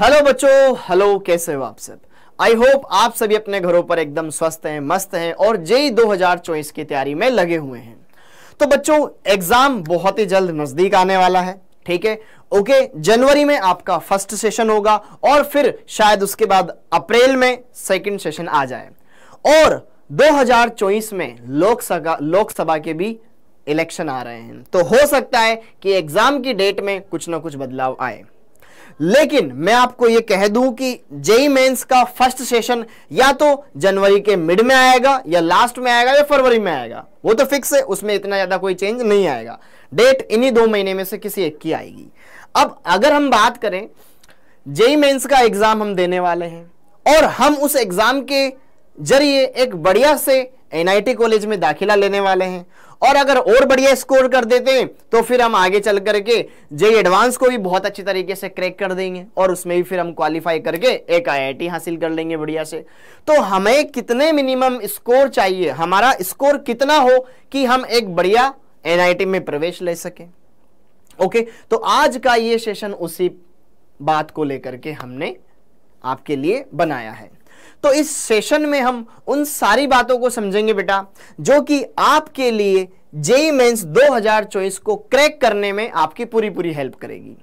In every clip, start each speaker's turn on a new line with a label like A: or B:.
A: Hello बच्चों hello कैसे हो आप सब आई होप आप सभी अपने घरों पर एकदम स्वस्थ हैं मस्त हैं और जेई 2024 की तैयारी में लगे हुए हैं तो बच्चों एग्जाम बहुत ही जल्द नजदीक आने वाला है ठीक है ओके जनवरी में आपका फर्स्ट सेशन होगा और फिर शायद उसके बाद अप्रैल में सेकंड सेशन आ जाए और दो में लोकसभा लोकसभा के भी इलेक्शन आ रहे हैं तो हो सकता है कि एग्जाम की डेट में कुछ ना कुछ बदलाव आए लेकिन मैं आपको यह कह दूं कि जेई मेंस का फर्स्ट सेशन या तो जनवरी के मिड में आएगा या लास्ट में आएगा या फरवरी में आएगा वो तो फिक्स है उसमें इतना ज़्यादा कोई चेंज नहीं आएगा डेट इन्हीं दो महीने में से किसी एक की आएगी अब अगर हम बात करें जेई मेंस का एग्ज़ाम हम देने वाले हैं और हम उस एग्ज़ाम के जरिए एक बढ़िया से एनआईटी कॉलेज में दाखिला लेने वाले हैं और अगर और बढ़िया स्कोर कर देते हैं तो फिर हम आगे चल करके जे एडवांस को भी बहुत अच्छी तरीके से क्रैक कर देंगे और उसमें भी फिर हम क्वालिफाई करके एक आई हासिल कर लेंगे बढ़िया से तो हमें कितने मिनिमम स्कोर चाहिए हमारा स्कोर कितना हो कि हम एक बढ़िया एनआईटी में प्रवेश ले सके ओके तो आज का ये सेशन उसी बात को लेकर के हमने आपके लिए बनाया है तो इस सेशन में हम उन सारी बातों को समझेंगे बेटा जो कि आपके लिए जेई मेन्स दो हजार चौबीस को क्रैक करने में आपकी पूरी पूरी हेल्प करेगी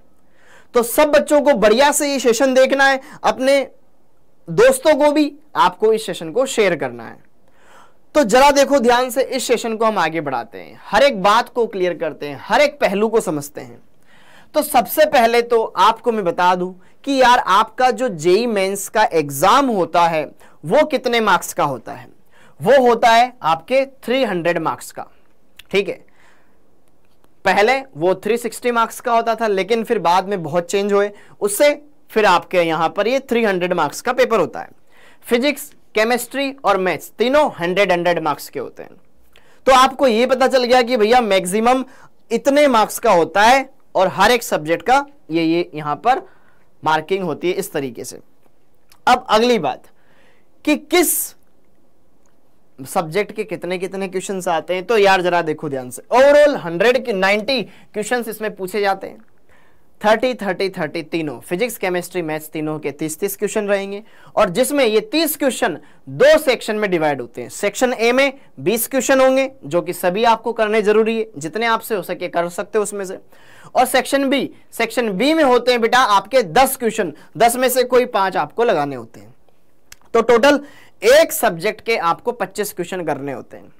A: तो सब बच्चों को बढ़िया से ये सेशन देखना है अपने दोस्तों को भी आपको इस सेशन को शेयर करना है तो जरा देखो ध्यान से इस सेशन को हम आगे बढ़ाते हैं हर एक बात को क्लियर करते हैं हर एक पहलू को समझते हैं तो सबसे पहले तो आपको मैं बता दूं कि यार आपका जो जेई मेंस का एग्जाम होता है वो कितने मार्क्स का होता है वो होता है आपके 300 मार्क्स का ठीक है पहले वो 360 मार्क्स का होता था लेकिन फिर बाद में बहुत चेंज हुए उससे फिर आपके यहां पर ये 300 मार्क्स का पेपर होता है फिजिक्स केमिस्ट्री और मैथ्स तीनों हंड्रेड हंड्रेड मार्क्स के होते हैं तो आपको यह पता चल गया कि भैया मैक्सिमम इतने मार्क्स का होता है और हर एक सब्जेक्ट का ये ये यहां पर मार्किंग होती है इस तरीके से अब अगली बात कि किस सब्जेक्ट के कितने कितने क्वेश्चन आते हैं तो यार जरा देखो ध्यान से ओवरऑल हंड्रेड के नाइन्टी क्वेश्चन इसमें पूछे जाते हैं थर्टी थर्टी थर्टी तीनों फिजिक्स केमिस्ट्री मैथ्स तीनों के तीस तीस क्वेश्चन रहेंगे और जिसमें ये तीस क्वेश्चन दो सेक्शन में डिवाइड होते हैं सेक्शन ए में बीस क्वेश्चन होंगे जो कि सभी आपको करने जरूरी है जितने आपसे हो सके कर सकते हो उसमें से और सेक्शन बी सेक्शन बी में होते हैं बेटा आपके दस क्वेश्चन दस में से कोई पांच आपको लगाने होते हैं तो टोटल एक सब्जेक्ट के आपको पच्चीस क्वेश्चन करने होते हैं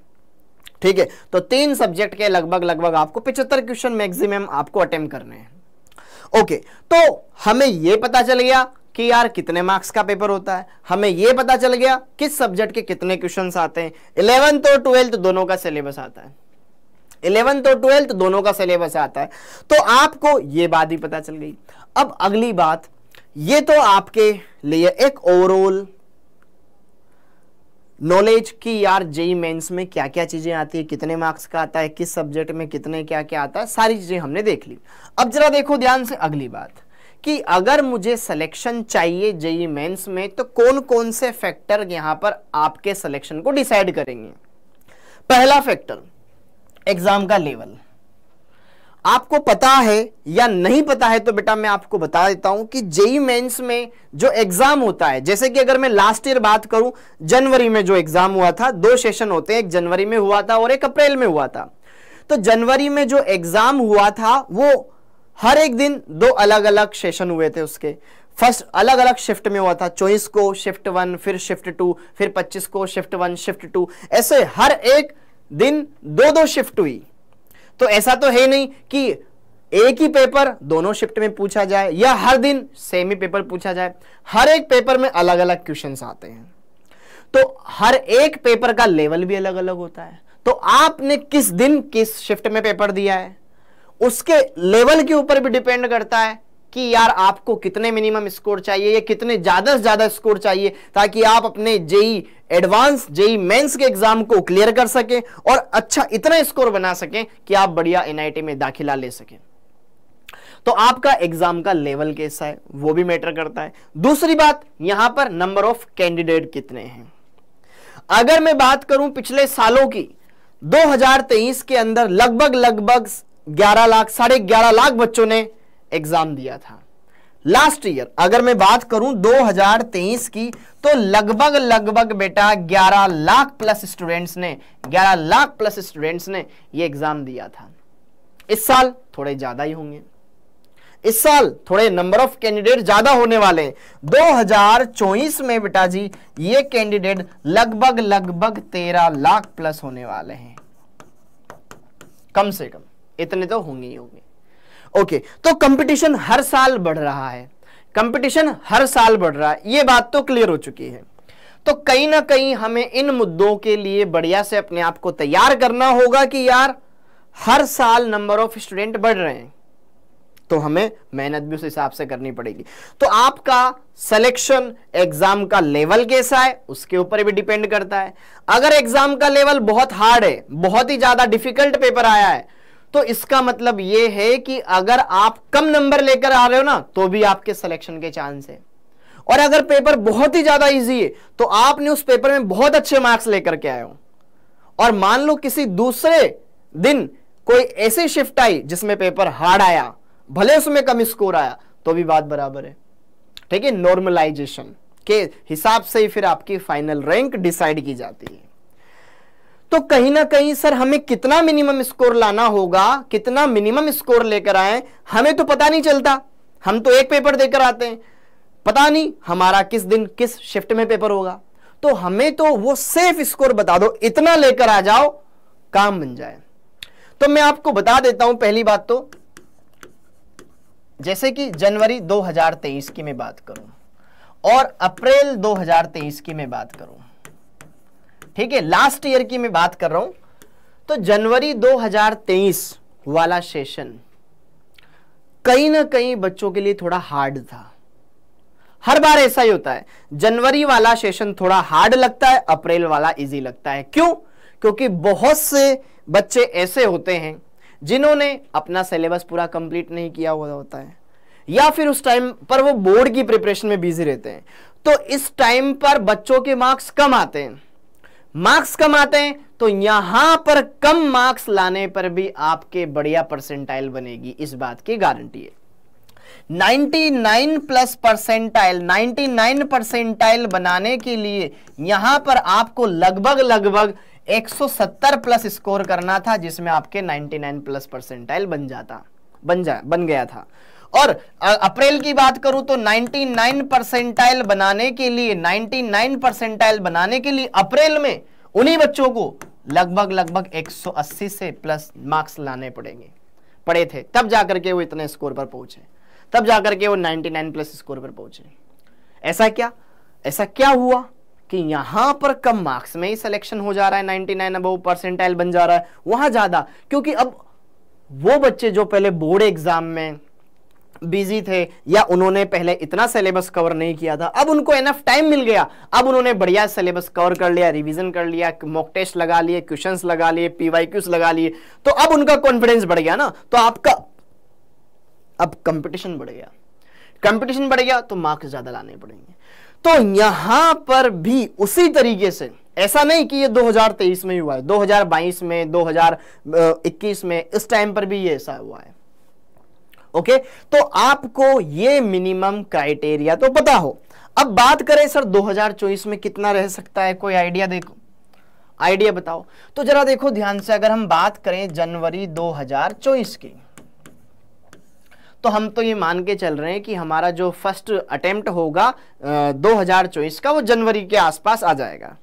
A: ठीक है तो तीन सब्जेक्ट के लगभग लगभग आपको पिछहत्तर क्वेश्चन मैक्सिमम आपको अटेम्प्ट करने हैं ओके तो हमें यह पता चल गया कि यार कितने मार्क्स का पेपर होता है हमें यह पता चल गया किस सब्जेक्ट के कितने क्वेश्चन आते हैं इलेवंथ और ट्वेल्थ दोनों का सिलेबस आता है इलेवंथ और ट्वेल्थ दोनों का सिलेबस आता है तो आपको ये बात ही पता चल गई अब अगली बात ये तो आपके लिए एक ओवरऑल नॉलेज की यार जेई मेंस e e में क्या क्या चीज़ें आती है कितने मार्क्स का आता है किस सब्जेक्ट में कितने क्या क्या आता है सारी चीज़ें हमने देख ली अब जरा देखो ध्यान से अगली बात कि अगर मुझे सिलेक्शन चाहिए जेई मेंस e में तो कौन कौन से फैक्टर यहां पर आपके सिलेक्शन को डिसाइड करेंगे पहला फैक्टर एग्जाम का लेवल आपको पता है या नहीं पता है तो बेटा मैं आपको बता देता हूं कि जेई मेंस में जो एग्जाम होता है जैसे कि अगर मैं लास्ट ईयर बात करूं जनवरी में जो एग्जाम हुआ था दो सेशन होते हैं एक जनवरी में हुआ था और एक अप्रैल में हुआ था तो जनवरी में जो एग्जाम हुआ था वो हर एक दिन दो अलग अलग सेशन हुए थे उसके फर्स्ट अलग अलग शिफ्ट में हुआ था चौबीस को शिफ्ट वन फिर शिफ्ट टू फिर पच्चीस को शिफ्ट वन शिफ्ट टू ऐसे हर एक दिन दो दो शिफ्ट हुई तो ऐसा तो है नहीं कि एक ही पेपर दोनों शिफ्ट में पूछा जाए या हर दिन सेम ही पेपर पूछा जाए हर एक पेपर में अलग अलग क्वेश्चंस आते हैं तो हर एक पेपर का लेवल भी अलग अलग होता है तो आपने किस दिन किस शिफ्ट में पेपर दिया है उसके लेवल के ऊपर भी डिपेंड करता है कि यार आपको कितने मिनिमम स्कोर चाहिए या कितने ज़्यादा से ज़्यादा स्कोर चाहिए ताकि आप अपने जेई एडवांस जेई मेंस के एग्जाम को क्लियर कर सकें और अच्छा इतना स्कोर बना सकें कि आप बढ़िया एनआईटी में दाखिला ले सकें तो आपका एग्जाम का लेवल कैसा है वो भी मैटर करता है दूसरी बात यहां पर नंबर ऑफ कैंडिडेट कितने हैं अगर मैं बात करूं पिछले सालों की 2023 के अंदर लगभग लगभग 11 लाख साढ़े ग्यारह लाख बच्चों ने एग्जाम दिया था लास्ट ईयर अगर मैं बात करूं 2023 की तो लगभग लगभग बेटा 11 लाख प्लस स्टूडेंट्स ने 11 लाख प्लस स्टूडेंट्स ने ये एग्जाम दिया था इस साल थोड़े ज्यादा ही होंगे इस साल थोड़े नंबर ऑफ कैंडिडेट ज्यादा होने वाले हजार दो में बेटा जी ये कैंडिडेट लगभग लगभग तेरह लाख प्लस होने वाले हैं कम से कम इतने तो होंगे ही होंगे ओके तो कंपटीशन हर साल बढ़ रहा है कंपटीशन हर साल बढ़ रहा है ये बात तो क्लियर हो चुकी है तो कहीं ना कहीं हमें इन मुद्दों के लिए बढ़िया से अपने आप को तैयार करना होगा कि यार हर साल नंबर ऑफ स्टूडेंट बढ़ रहे हैं तो हमें मेहनत भी उस हिसाब से करनी पड़ेगी तो आपका सिलेक्शन एग्जाम का लेवल कैसा है उसके ऊपर भी डिपेंड करता है अगर एग्जाम का लेवल बहुत हार्ड है बहुत ही ज्यादा डिफिकल्ट पेपर आया है तो इसका मतलब यह है कि अगर आप कम नंबर लेकर आ रहे हो ना तो भी आपके सिलेक्शन के चांस है और अगर पेपर बहुत ही ज्यादा इजी है तो आपने उस पेपर में बहुत अच्छे मार्क्स लेकर के आए हो और मान लो किसी दूसरे दिन कोई ऐसी शिफ्ट आई जिसमें पेपर हार्ड आया भले उसमें कम स्कोर आया तो भी बात बराबर है ठीक है नॉर्मलाइजेशन के हिसाब से ही फिर आपकी फाइनल रैंक डिसाइड की जाती है तो कहीं ना कहीं सर हमें कितना मिनिमम स्कोर लाना होगा कितना मिनिमम स्कोर लेकर आए हमें तो पता नहीं चलता हम तो एक पेपर देकर आते हैं पता नहीं हमारा किस दिन किस शिफ्ट में पेपर होगा तो हमें तो वो सेफ स्कोर बता दो इतना लेकर आ जाओ काम बन जाए तो मैं आपको बता देता हूं पहली बात तो जैसे कि जनवरी 2023 की मैं बात करूं और अप्रैल 2023 की मैं बात करूं ठीक है लास्ट ईयर की मैं बात कर रहा हूं तो जनवरी 2023 वाला सेशन कहीं ना कहीं बच्चों के लिए थोड़ा हार्ड था हर बार ऐसा ही होता है जनवरी वाला सेशन थोड़ा हार्ड लगता है अप्रैल वाला इजी लगता है क्यों क्योंकि बहुत से बच्चे ऐसे होते हैं जिन्होंने अपना सिलेबस पूरा कंप्लीट नहीं किया हुआ होता है या फिर उस टाइम पर वो बोर्ड की प्रिपरेशन में बिजी रहते हैं तो इस टाइम पर बच्चों के मार्क्स कम आते हैं मार्क्स कम आते हैं तो यहां पर कम मार्क्स लाने पर भी आपके बढ़िया परसेंटाइल बनेगी इस बात की गारंटी है 99 प्लस परसेंटाइल 99 परसेंटाइल बनाने के लिए यहां पर आपको लगभग लगभग 170 प्लस स्कोर करना था जिसमें आपके 99 प्लस परसेंटाइल बन जाता बन जा बन गया था और अप्रैल की बात करूं तो 99 परसेंटाइल बनाने के लिए 99 परसेंटाइल बनाने के लिए अप्रैल में उन्हीं बच्चों को लगभग लगभग 180 से प्लस मार्क्स लाने पड़ेंगे पड़े थे तब जाकर के वो इतने स्कोर पर पहुंचे तब जाकर के वो 99 प्लस स्कोर पर पहुंचे ऐसा क्या ऐसा क्या हुआ कि यहां पर कम मार्क्स में ही सिलेक्शन हो जा रहा है 99 अब परसेंटाइल बन जा रहा है वहां ज्यादा क्योंकि अब वो बच्चे जो पहले बोर्ड एग्जाम में बिजी थे या उन्होंने पहले इतना सिलेबस कवर नहीं किया था अब उनको एनफ टाइम मिल गया अब उन्होंने बढ़िया सिलेबस कवर कर लिया रिवीजन कर लिया मॉक टेस्ट लगा लिए क्वेश्चंस लगा लिए पीवाईक्यूज लगा लिए तो अब उनका कॉन्फिडेंस बढ़ गया ना तो आपका अब कंपटीशन बढ़ गया कंपटीशन बढ़ गया तो मार्क्स ज्यादा लाने पड़ेंगे तो यहां पर भी उसी तरीके से ऐसा नहीं कि ये 2023 में ही हुआ है 2022 में 2021 में इस टाइम पर भी ये ऐसा हुआ है ओके तो आपको ये मिनिमम क्राइटेरिया तो पता हो अब बात करें सर 2024 में कितना रह सकता है कोई आइडिया देखो आइडिया बताओ तो जरा देखो ध्यान से अगर हम बात करें जनवरी 2024 की तो हम तो ये मान के चल रहे हैं कि हमारा जो फर्स्ट अटेम्प्ट होगा दो हजार का वो जनवरी के आसपास आ जाएगा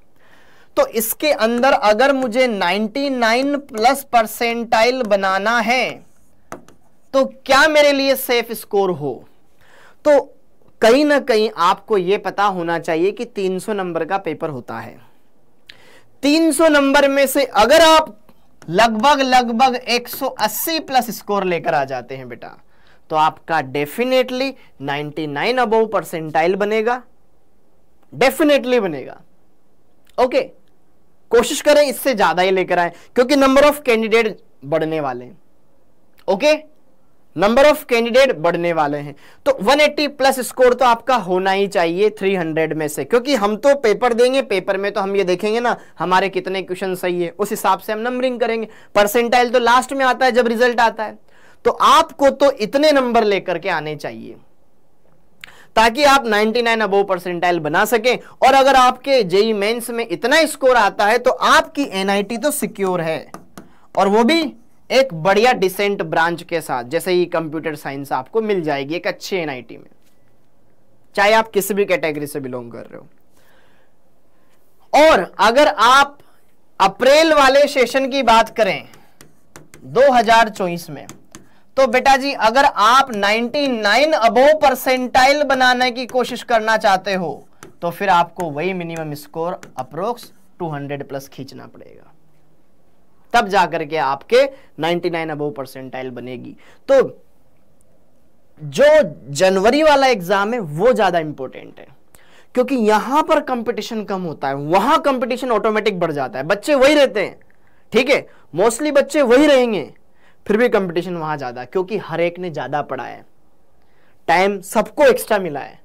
A: तो इसके अंदर अगर मुझे 99 प्लस परसेंटाइल बनाना है तो क्या मेरे लिए सेफ स्कोर हो तो कहीं ना कहीं आपको यह पता होना चाहिए कि 300 नंबर का पेपर होता है 300 नंबर में से अगर आप लगभग लगभग 180 प्लस स्कोर लेकर आ जाते हैं बेटा तो आपका डेफिनेटली 99 अबोव परसेंटाइल बनेगा डेफिनेटली बनेगा ओके कोशिश करें इससे ज्यादा ही लेकर आए क्योंकि नंबर ऑफ कैंडिडेट बढ़ने वाले हैं okay okay? Number of candidate बढ़ने वाले हैं तो 180 प्लस स्कोर तो आपका होना ही चाहिए 300 में से क्योंकि हम तो पेपर देंगे पेपर में तो हम ये देखेंगे ना हमारे कितने क्वेश्चन सही है उस हिसाब से हम नंबरिंग करेंगे परसेंटाइल तो लास्ट में आता है जब रिजल्ट आता है तो आपको तो इतने नंबर लेकर के आने चाहिए ताकि आप 99 नाइन अबो परसेंटाइल बना सकें और अगर आपके जेई मेन्स e में इतना स्कोर आता है तो आपकी एनआईटी तो सिक्योर है और वो भी एक बढ़िया डिसेंट ब्रांच के साथ जैसे ही कंप्यूटर साइंस आपको मिल जाएगी एक अच्छे एनआईटी में चाहे आप किसी भी कैटेगरी से बिलोंग कर रहे हो और अगर आप अप्रैल वाले सेशन की बात करें दो में तो बेटा जी अगर आप 99 अबो परसेंटाइल बनाने की कोशिश करना चाहते हो तो फिर आपको वही मिनिमम स्कोर अप्रोक्स 200 प्लस खींचना पड़ेगा तब जाकर के आपके 99 अबव परसेंटाइल बनेगी तो जो जनवरी वाला एग्जाम है वो ज्यादा इंपॉर्टेंट है क्योंकि यहां पर कंपटीशन कम होता है वहां कंपटीशन ऑटोमेटिक बढ़ जाता है बच्चे वही रहते हैं ठीक है मोस्टली बच्चे वही रहेंगे फिर भी कंपटीशन वहां ज्यादा क्योंकि हर एक ने ज्यादा पढ़ा है टाइम सबको एक्स्ट्रा मिला है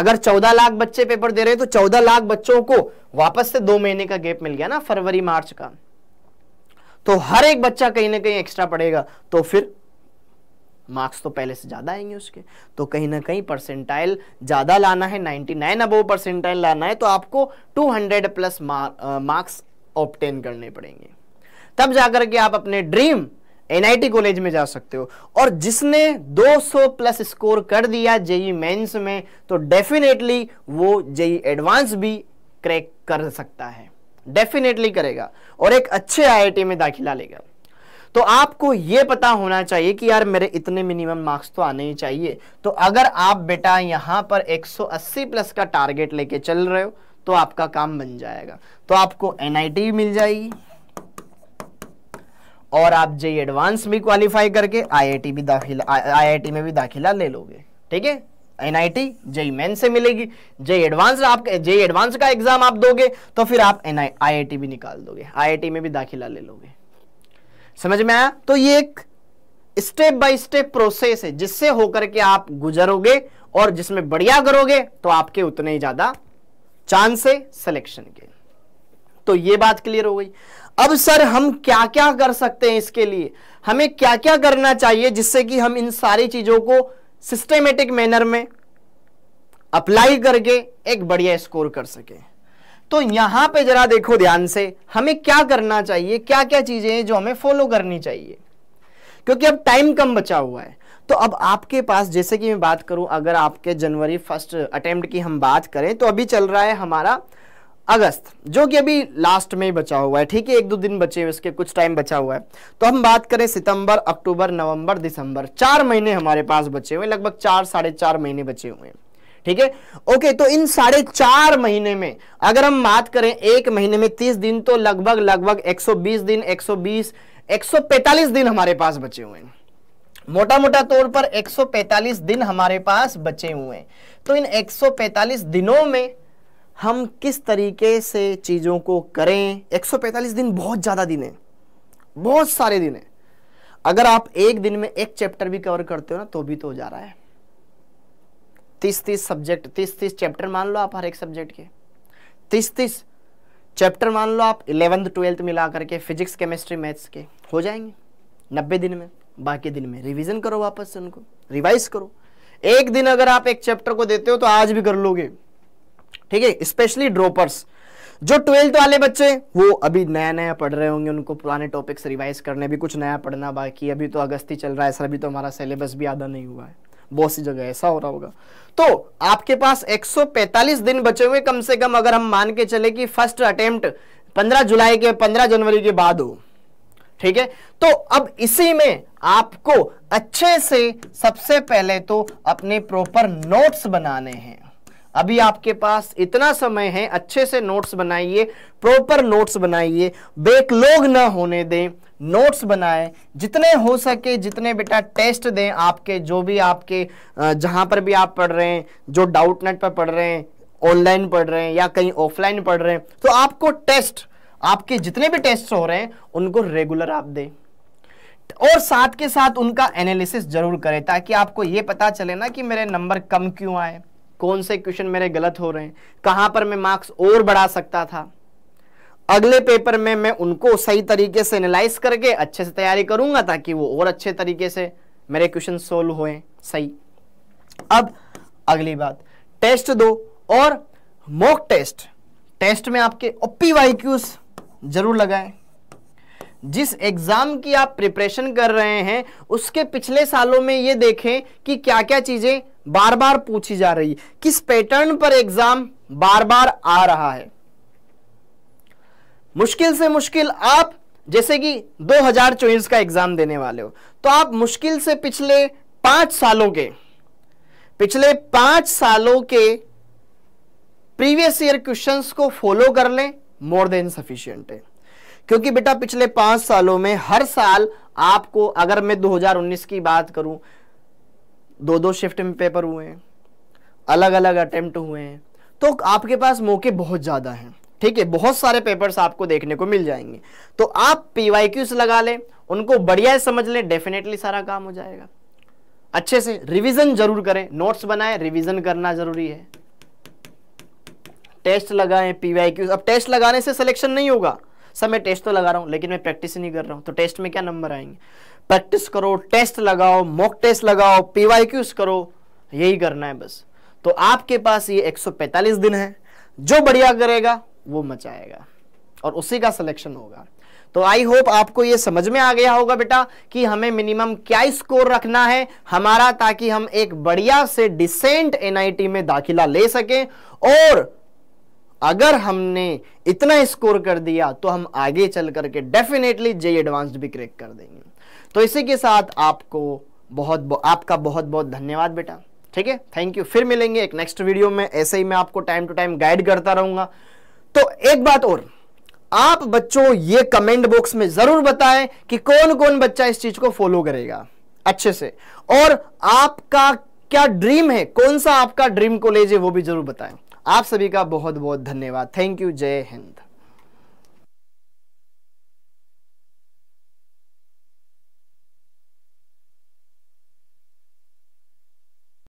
A: अगर 14 लाख बच्चे पेपर दे रहे हैं तो 14 लाख बच्चों को वापस से दो महीने का गैप मिल गया ना फरवरी मार्च का तो हर एक बच्चा कहीं ना कहीं एक्स्ट्रा पढ़ेगा तो फिर मार्क्स तो पहले से ज़्यादा आएंगे उसके तो कहीं ना कहीं परसेंटाइल ज़्यादा लाना है 99 अबव परसेंटाइल लाना है तो आपको 200 प्लस मार्क्स ऑप्टेन करने पड़ेंगे तब जाकर के आप अपने ड्रीम एनआईटी कॉलेज में जा सकते हो और जिसने 200 प्लस स्कोर कर दिया जेई मेंस में तो डेफिनेटली वो जेई एडवांस भी क्रैक कर सकता है डेफिनेटली करेगा और एक अच्छे आईआईटी में दाखिला लेगा तो आपको यह पता होना चाहिए कि यार मेरे इतने मिनिमम मार्क्स तो आने ही चाहिए तो अगर आप बेटा यहां पर 180 प्लस का टारगेट लेके चल रहे हो तो आपका काम बन जाएगा तो आपको एनआईटी मिल जाएगी और आप जे एडवांस भी क्वालिफाई करके आईआईटी भी दाखिला आईआईटी में भी दाखिला ले लोगे ठीक है एनआईटी जेई मेन से मिलेगी जेई एडवांस आप जेई एडवांस का एग्जाम आप दोगे तो फिर आप एन आई भी निकाल दोगे आई में भी दाखिला ले लोगे समझ में आया तो ये एक स्टेप बाय स्टेप प्रोसेस है जिससे होकर के आप गुजरोगे और जिसमें बढ़िया करोगे तो आपके उतने ही ज्यादा चांस है सिलेक्शन के तो ये बात क्लियर हो गई अब सर हम क्या क्या कर सकते हैं इसके लिए हमें क्या क्या करना चाहिए जिससे कि हम इन सारी चीजों को सिस्टमेटिक मैनर में अप्लाई करके एक बढ़िया स्कोर कर सके तो यहां पे जरा देखो ध्यान से हमें क्या करना चाहिए क्या क्या चीजें हैं जो हमें फॉलो करनी चाहिए क्योंकि अब टाइम कम बचा हुआ है तो अब आपके पास जैसे कि मैं बात करूं अगर आपके जनवरी फर्स्ट अटेम्प्ट की हम बात करें तो अभी चल रहा है हमारा अगस्त जो कि अभी लास्ट में बचा हुआ है ठीक है एक दो दिन बचे हैं उसके कुछ टाइम बचा हुआ है तो हम बात करें सितंबर अक्टूबर नवंबर दिसंबर चार महीने हमारे पास बचे हुए लगभग चार साढ़े चार महीने बचे हुए हैं ठीक है ओके तो इन साढ़े चार महीने में अगर हम बात करें एक महीने में तीस दिन तो लगभग लगभग एक दिन एक सौ दिन हमारे पास बचे हुए हैं मोटा मोटा तौर पर 145 दिन हमारे पास बचे हुए हैं तो इन 145 दिनों में हम किस तरीके से चीज़ों को करें 145 दिन बहुत ज़्यादा दिन है बहुत सारे दिन है अगर आप एक दिन में एक चैप्टर भी कवर करते हो ना तो भी तो हो जा रहा है तीस तीस सब्जेक्ट तीस तीस चैप्टर मान लो आप हर एक सब्जेक्ट के तीस तीस चैप्टर मान लो आप इलेवेंथ ट्वेल्थ मिला करके फिजिक्स केमिस्ट्री मैथ्स के हो जाएंगे नब्बे दिन में बाकी दिन में रिविजन करो वापस से उनको रिवाइज करो एक दिन अगर आप एक चैप्टर को देते हो तो आज भी कर लोगे ठीक है स्पेशली ड्रॉपर्स जो ट्वेल्थ वाले बच्चे वो अभी नया नया पढ़ रहे होंगे उनको पुराने टॉपिक्स रिवाइज करने भी कुछ नया पढ़ना बाकी अभी तो अगस्त ही चल रहा है सर अभी तो हमारा सिलेबस भी आधा नहीं हुआ है बहुत सी जगह ऐसा हो रहा होगा तो आपके पास 145 दिन बचे हुए कम से कम अगर हम मान के चले कि फर्स्ट अटेम्प्ट 15 जुलाई के 15 जनवरी के बाद हो ठीक है तो अब इसी में आपको अच्छे से सबसे पहले तो अपने प्रॉपर नोट्स बनाने हैं अभी आपके पास इतना समय है अच्छे से नोट्स बनाइए प्रॉपर नोट्स बनाइए बेकलोग ना होने दें नोट्स बनाएं जितने हो सके जितने बेटा टेस्ट दें आपके जो भी आपके जहां पर भी आप पढ़ रहे हैं जो डाउट नेट पर पढ़ रहे हैं ऑनलाइन पढ़ रहे हैं या कहीं ऑफलाइन पढ़ रहे हैं तो आपको टेस्ट आपके जितने भी टेस्ट हो रहे हैं उनको रेगुलर आप दें और साथ के साथ उनका एनालिसिस जरूर करें ताकि आपको ये पता चले ना कि मेरे नंबर कम क्यों आए कौन से क्वेश्चन मेरे गलत हो रहे हैं कहां पर मैं मार्क्स और बढ़ा सकता था अगले पेपर में मैं उनको सही तरीके से एनालाइज करके अच्छे से तैयारी करूंगा ताकि वो और अच्छे तरीके से मेरे क्वेश्चन सोल्व हो सही अब अगली बात टेस्ट दो और मॉक टेस्ट टेस्ट में आपके ओपी वाईक्यूज जरूर लगाए जिस एग्जाम की आप प्रिपरेशन कर रहे हैं उसके पिछले सालों में ये देखें कि क्या क्या चीजें बार बार पूछी जा रही है किस पैटर्न पर एग्जाम बार बार आ रहा है मुश्किल से मुश्किल आप जैसे कि दो हजार चौबीस का एग्जाम देने वाले हो तो आप मुश्किल से पिछले पांच सालों के पिछले पांच सालों के प्रीवियस ईयर क्वेश्चंस को फॉलो कर लें मोर देन सफिशियंट है क्योंकि बेटा पिछले पांच सालों में हर साल आपको अगर मैं 2019 की बात करूं दो दो शिफ्ट में पेपर हुए हैं अलग अलग अटेम्प्ट हुए हैं तो आपके पास मौके बहुत ज़्यादा हैं ठीक है बहुत सारे पेपर्स आपको देखने को मिल जाएंगे तो आप पी वाई लगा लें उनको बढ़िया समझ लें डेफिनेटली सारा काम हो जाएगा अच्छे से रिवीजन जरूर करें नोट्स बनाएं रिवीजन करना जरूरी है टेस्ट लगाएं पी वाई क्यूज अब टेस्ट लगाने से सिलेक्शन नहीं होगा सर मैं टेस्ट तो लगा रहा हूँ लेकिन मैं प्रैक्टिस नहीं कर रहा हूँ तो टेस्ट में क्या नंबर आएंगे प्रैक्टिस करो टेस्ट लगाओ मॉक टेस्ट लगाओ पीवाई करो यही करना है बस तो आपके पास ये 145 दिन है जो बढ़िया करेगा वो मचाएगा और उसी का सिलेक्शन होगा तो आई होप आपको ये समझ में आ गया होगा बेटा कि हमें मिनिमम क्या स्कोर रखना है हमारा ताकि हम एक बढ़िया से डिसेंट एनआईटी में दाखिला ले सकें और अगर हमने इतना स्कोर कर दिया तो हम आगे चल करके डेफिनेटली जे एडवांस्ड भी क्रैक कर देंगे तो इसी के साथ आपको बहुत आपका बहुत बहुत धन्यवाद बेटा ठीक है थैंक यू फिर मिलेंगे एक नेक्स्ट वीडियो में ऐसे ही मैं आपको टाइम टू टाइम गाइड करता रहूंगा तो एक बात और आप बच्चों ये कमेंट बॉक्स में जरूर बताएं कि कौन कौन बच्चा इस चीज को फॉलो करेगा अच्छे से और आपका क्या ड्रीम है कौन सा आपका ड्रीम कॉलेज है वो भी जरूर बताएं आप सभी का बहुत बहुत धन्यवाद थैंक यू जय हिंद